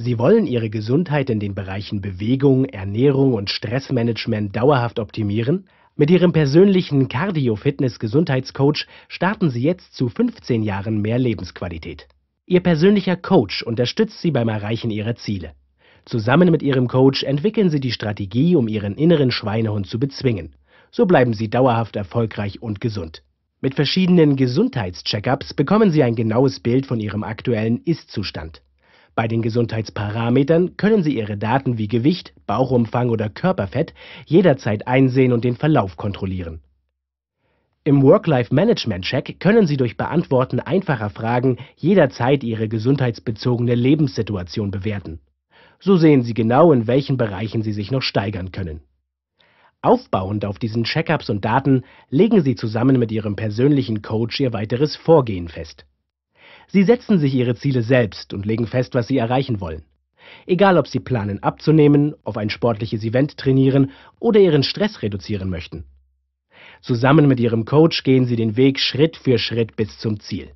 Sie wollen Ihre Gesundheit in den Bereichen Bewegung, Ernährung und Stressmanagement dauerhaft optimieren? Mit Ihrem persönlichen Cardio-Fitness-Gesundheitscoach starten Sie jetzt zu 15 Jahren mehr Lebensqualität. Ihr persönlicher Coach unterstützt Sie beim Erreichen Ihrer Ziele. Zusammen mit Ihrem Coach entwickeln Sie die Strategie, um Ihren inneren Schweinehund zu bezwingen. So bleiben Sie dauerhaft erfolgreich und gesund. Mit verschiedenen Gesundheitscheckups bekommen Sie ein genaues Bild von Ihrem aktuellen Ist-Zustand. Bei den Gesundheitsparametern können Sie Ihre Daten wie Gewicht, Bauchumfang oder Körperfett jederzeit einsehen und den Verlauf kontrollieren. Im Work-Life-Management-Check können Sie durch Beantworten einfacher Fragen jederzeit Ihre gesundheitsbezogene Lebenssituation bewerten. So sehen Sie genau, in welchen Bereichen Sie sich noch steigern können. Aufbauend auf diesen Checkups und Daten legen Sie zusammen mit Ihrem persönlichen Coach Ihr weiteres Vorgehen fest. Sie setzen sich ihre Ziele selbst und legen fest, was sie erreichen wollen. Egal, ob sie planen abzunehmen, auf ein sportliches Event trainieren oder ihren Stress reduzieren möchten. Zusammen mit ihrem Coach gehen sie den Weg Schritt für Schritt bis zum Ziel.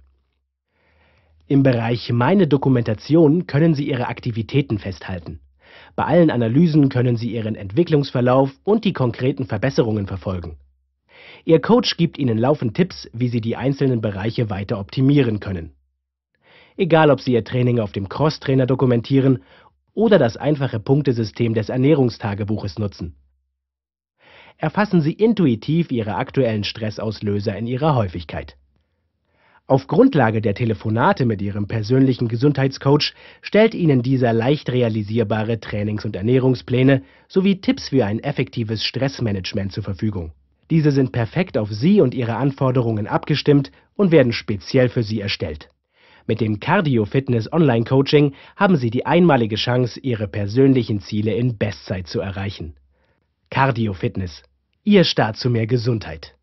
Im Bereich Meine Dokumentation können Sie Ihre Aktivitäten festhalten. Bei allen Analysen können Sie Ihren Entwicklungsverlauf und die konkreten Verbesserungen verfolgen. Ihr Coach gibt Ihnen laufend Tipps, wie Sie die einzelnen Bereiche weiter optimieren können egal ob sie ihr Training auf dem Crosstrainer dokumentieren oder das einfache Punktesystem des Ernährungstagebuches nutzen. Erfassen Sie intuitiv Ihre aktuellen Stressauslöser in ihrer Häufigkeit. Auf Grundlage der Telefonate mit Ihrem persönlichen Gesundheitscoach stellt Ihnen dieser leicht realisierbare Trainings- und Ernährungspläne sowie Tipps für ein effektives Stressmanagement zur Verfügung. Diese sind perfekt auf Sie und Ihre Anforderungen abgestimmt und werden speziell für Sie erstellt. Mit dem Cardio Fitness Online Coaching haben Sie die einmalige Chance, Ihre persönlichen Ziele in Bestzeit zu erreichen. Cardio Fitness. Ihr Start zu mehr Gesundheit.